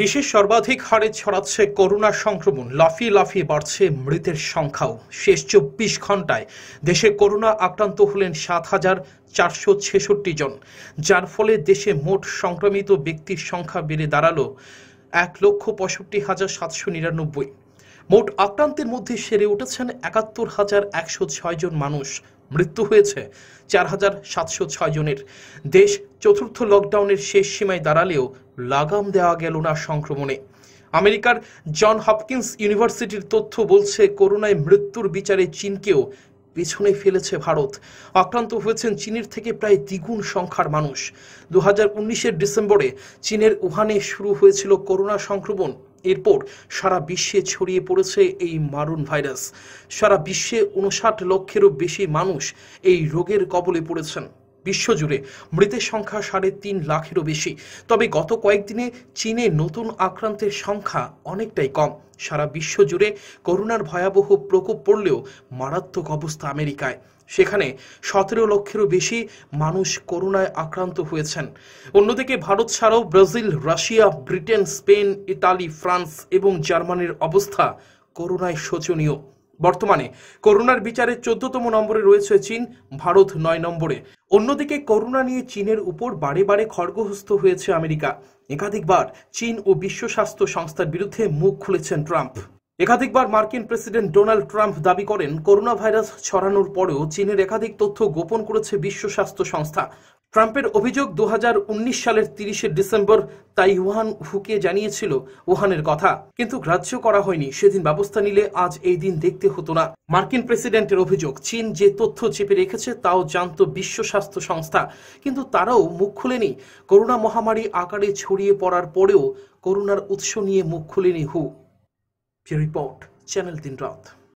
দেশের সর্বাধিক হারে ছড়াচ্ছে করোনা সংক্রমণ লাফিয়ে লাফিয়ে বাড়ছে মৃতের সংখ্যাও শেষ চব্বিশ ঘন্টায় দেশে করোনা আক্রান্ত হলেন সাত হাজার চারশো ছেষট্টি জন যার ফলে দেশে মোট সংক্রমিত ব্যক্তির সংখ্যা বেড়ে দাঁড়ালো এক লক্ষ পঁয়ষট্টি হাজার সাতশো নিরানব্বই মোট আক্রান্তের মধ্যে সেরে উঠেছেন একাত্তর হাজার একশো ছয় জন মানুষ মৃত্যু হয়েছে চার হাজার সাতশো ছয় জনের দেশ চতুর্থ লকডাউনের শেষ সীমায় দাঁড়ালেও লাগাম দেওয়া গেল না সংক্রমণে আমেরিকার জন হপকিন্স ইউনিভার্সিটির তথ্য বলছে করোনায় মৃত্যুর বিচারে চীনকেও পেছনে ফেলেছে ভারত আক্রান্ত হয়েছেন চীনের থেকে প্রায় দ্বিগুণ সংখ্যার মানুষ দু হাজার উনিশের ডিসেম্বরে চীনের উহানে শুরু হয়েছিল করোনা সংক্রমণ এরপর সারা বিশ্বে ছড়িয়ে পড়েছে এই মারণ ভাইরাস সারা বিশ্বে উনষাট লক্ষেরও বেশি মানুষ এই রোগের কবলে পড়েছেন বিশ্বজুড়ে মৃতের সংখ্যা সাড়ে তিন লাখেরও বেশি তবে গত কয়েকদিনে চীনে নতুন আক্রান্তের সংখ্যা অনেকটাই কম সারা বিশ্বজুড়ে করোনার ভয়াবহ প্রকোপ পড়লেও মারাত্মক অবস্থা আমেরিকায় সেখানে সতেরো লক্ষেরও বেশি মানুষ করোনায় আক্রান্ত হয়েছেন অন্যদিকে ভারত ছাড়াও ব্রাজিল রাশিয়া ব্রিটেন স্পেন ইতালি ফ্রান্স এবং জার্মানির অবস্থা করোনায় শোচনীয় বর্তমানে করোনার বিচারে চোদ্দতম নম্বরে রয়েছে চীন ভারত নয় নম্বরে অন্যদিকে করোনা নিয়ে চীনের উপর বারে বারে খড়গহস্ত হয়েছে আমেরিকা একাধিকবার চীন ও বিশ্ব স্বাস্থ্য সংস্থার বিরুদ্ধে মুখ খুলেছেন ট্রাম্প একাধিকবার মার্কিন প্রেসিডেন্ট ডোনাল্ড ট্রাম্প দাবি করেন করোনা ভাইরাস ছড়ানোর পরেও চীনের একাধিক তথ্য গোপন করেছে বিশ্ব স্বাস্থ্য সংস্থা ট্রাম্পের অভিযোগ দু সালের তিরিশে ডিসেম্বর তাইওয়ান হুকে জানিয়েছিল ওহানের কথা কিন্তু গ্রাহ্য করা হয়নি সেদিন ব্যবস্থা নিলে আজ এই দিন দেখতে হতো না মার্কিন প্রেসিডেন্টের অভিযোগ চীন যে তথ্য চেপে রেখেছে তাও জানত বিশ্ব স্বাস্থ্য সংস্থা কিন্তু তারাও মুখ খুলেনি করোনা মহামারী আকারে ছড়িয়ে পড়ার পরেও করোনার উৎস নিয়ে মুখ খুলেনি হু রিপোর্ট চ্যানেল দিন রাত